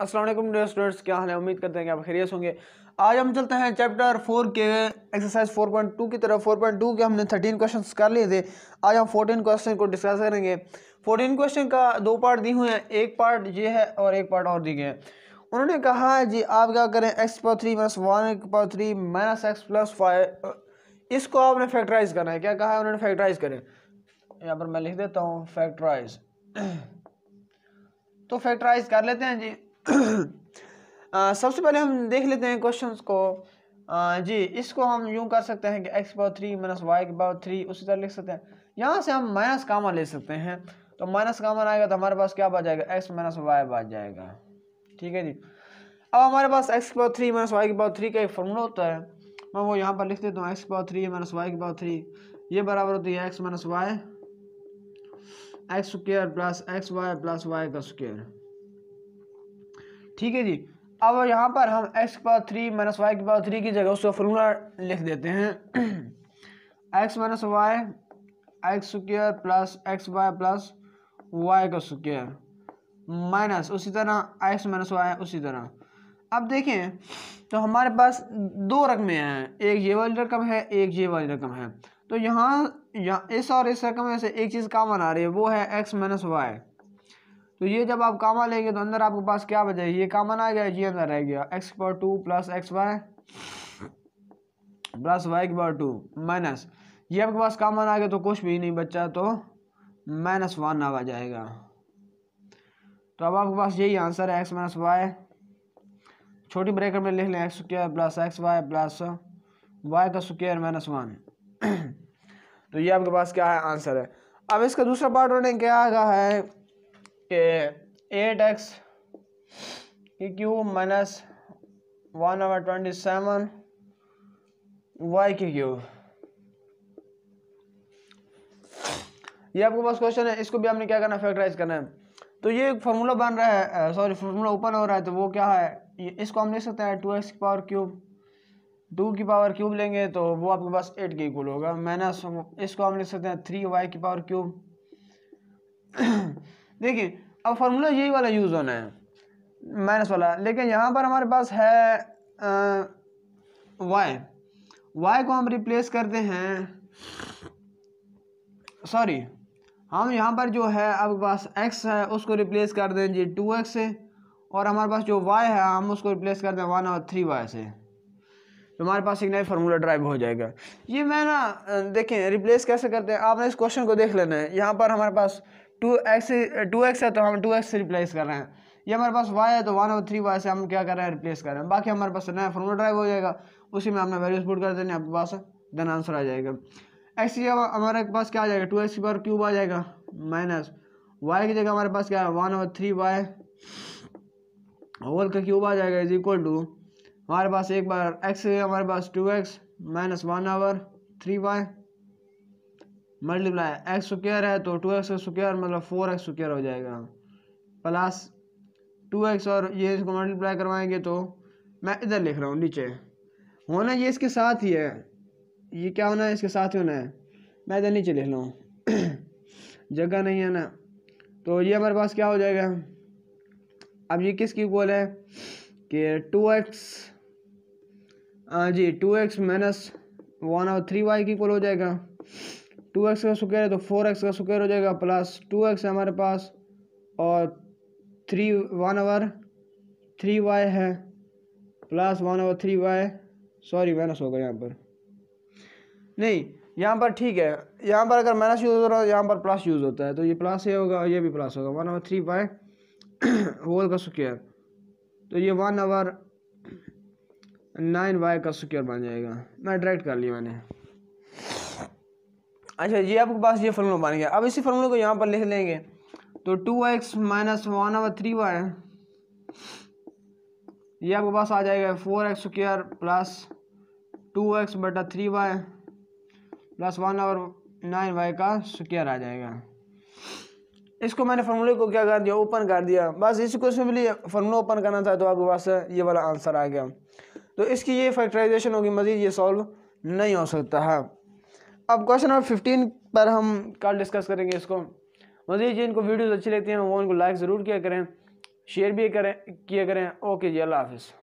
Aslam dear students क्या हाल है उम्मीद करते हैं कि आप खैरियत होंगे आज हम चलते हैं चैप्टर फोर के एक्सरसाइज फोर पॉइंट टू की तरफ फोर पॉइंट टू के हमने थर्टीन क्वेश्चन कर लिए थे आज हम फोर्टीन क्वेश्चन को डिस्कस करेंगे फोर्टीन क्वेश्चन का दो पार्ट दिए हुए हैं एक पार्ट ये है और एक पार्ट और दिए गए हैं उन्होंने कहा है जी आप क्या करें x power three minus one power three minus x plus five इसको आपने फैक्टराइज करना है क्या कहा है उन्होंने फैक्टराइज करें यहाँ पर मैं लिख देता हूँ फैक्टराइज तो फैक्टराइज कर लेते हैं जी सबसे पहले हम देख लेते हैं क्वेश्चन को आ, जी इसको हम यूँ कर सकते हैं कि x power three minus Y के पावर थ्री उसी तरह लिख सकते हैं यहाँ से हम माइनस कामा ले सकते हैं तो माइनस कामा आएगा तो हमारे पास क्या बच जाएगा एक्स माइनस वाई बच जाएगा ठीक है जी अब हमारे पास एक्स के पावर थ्री माइनस वाई के पावर थ्री का एक फॉर्मूला होता है मैं वो यहाँ पर लिख देता हूँ X power three minus Y के पावर थ्री ये बराबर होती है X minus Y X square plus X Y plus Y का स्क्वेयर ठीक है जी अब यहाँ पर हम एक्स की पावर थ्री माइनस वाई के पावर थ्री की जगह उसका फॉर्मूला लिख देते हैं X minus Y X square plus X Y plus Y का स्क्र माइनस उसी तरह एक्स माइनस वाई उसी तरह अब देखें तो हमारे पास दो रकमें हैं एक ये वाली रकम है एक ये वाली रकम है तो यहाँ यहाँ इस और इस रकम में से एक चीज़ काम आ रही है वो है एक्स माइनस वाई तो ये जब आप कामा लेंगे तो अंदर आपके पास क्या बचा ये कामन आ गया ये अंदर रह गया X power two plus X Y plus Y की पावर टू माइनस ये आपके पास कामन आ गया तो कुछ भी नहीं बच्चा तो माइनस वन आ जाएगा तो अब आपके पास यही आंसर है एक्स माइनस वाई छोटी ब्रेकर में लिख लें X square plus X Y plus Y का स्क्र माइनस वन तो ये आपके पास क्या है आंसर है अब इसका दूसरा पार्ट उन्होंने क्या कहा है कि एट एक्स की cube minus one over twenty seven Y की क्यूब ये आपके पास क्वेश्चन है इसको भी हमने क्या करना है फैक्टराइज करना है तो ये फार्मूला बन रहा है सॉरी फार्मूला ओपन हो रहा है तो वो क्या है ये इसको हम लिख सकते हैं टू एक्स की पावर क्यूब टू की पावर क्यूब लेंगे तो वो आपके पास एट के इक्वल होगा माइनस इसको हम लिख सकते हैं थ्री वाई की पावर क्यूब देखिए अब फार्मूला यही वाला यूज़ होना है माइनस वाला लेकिन यहाँ पर हमारे पास है वाई वाई को हम रिप्लेस करते हैं सॉरी हम यहाँ पर जो है आपके पास एक्स है उसको रिप्लेस कर दें जी टू एक्स से और हमारे पास जो वाई है हम उसको रिप्लेस कर दें वन और थ्री वाई से तो हमारे पास एक नया फार्मूला ड्राइव हो जाएगा ये मैं ना देखें रिप्लेस कैसे करते हैं आपने इस क्वेश्चन को देख लेना है यहाँ पर हमारे पास टू एक्स टू एक्स है तो हम टू एक्स से रिप्लेस कर रहे हैं ये हमारे पास वाई है तो वन और थ्री वाई से हम क्या कर रहे हैं रिप्लेस कर रहे हैं बाकी हमारे पास नया फॉर्मूला ड्राइव हो जाएगा उसी में हमने वैल्यूज पुट कर देने आपके पास देन आंसर आ जाएगा एक्स की जगह हमारे पास क्या आ जाएगा टू एक्स की पावर क्यूब आ जाएगा माइनस वाई की जगह हमारे पास क्या है वन और थ्री वाई होल का क्यूब आ जाएगा इज इक्वल टू हमारे पास एक बार एक्स हमारे पास two X minus one over three Y multiply X square है तो टू एक्स स्क्र मतलब फोर एक्स स्क्र हो जाएगा प्लस टू एक्स और ये इसको मल्टीप्लाई करवाएंगे तो मैं इधर लिख रहा हूँ नीचे होना ये इसके साथ ही है ये क्या होना है इसके साथ ही होना है मैं इधर नीचे लिख रहा हूँ जगह नहीं है ना तो ये हमारे पास क्या हो जाएगा अब ये किसकी इक्वल है कि टू एक्स हाँ जी टू एक्स माइनस वन और थ्री वाई की इक्वल हो जाएगा टू एक्स का स्क्वायर है तो फोर एक्स का स्क्वायर हो जाएगा प्लस टू एक्स है हमारे पास और three one over three Y है plus one over three Y sorry minus होगा यहाँ पर नहीं यहाँ पर ठीक है यहाँ पर अगर माइनस यूज़ हो रहा है यहाँ पर प्लस यूज़ होता है तो ये प्लस ये होगा ये भी प्लस होगा one over three Y whole का स्क्वायर तो ये वन ओवर नाइन वाई का स्क्वायर बन जाएगा मैं डायरेक्ट कर लिया मैंने अच्छा ये आपके पास ये फॉर्मूला बन गया अब इसी फॉर्मूले को यहाँ पर लिख लेंगे तो टू एक्स माइनस वन और थ्री वाई ये आपके पास आ जाएगा four X square plus two X बटा थ्री वाई प्लस वन और नाइन वाई का स्क्र आ जाएगा इसको मैंने फॉर्मूले को क्या कर दिया ओपन कर दिया बस में लिए फार्मूला ओपन करना था तो आपके पास ये वाला आंसर आ गया तो इसकी ये फैक्टराइजेशन होगी मज़ीद ये सॉल्व नहीं हो सकता है हाँ। अब क्वेश्चन नंबर फिफ्टीन पर हम कल डिस्कस करेंगे इसको मजीद जिनको वीडियोज़ अच्छी लगती हैं वो उनको लाइक ज़रूर किया करें शेयर भी करें किया करें ओके जी अल्लाह हाफिज़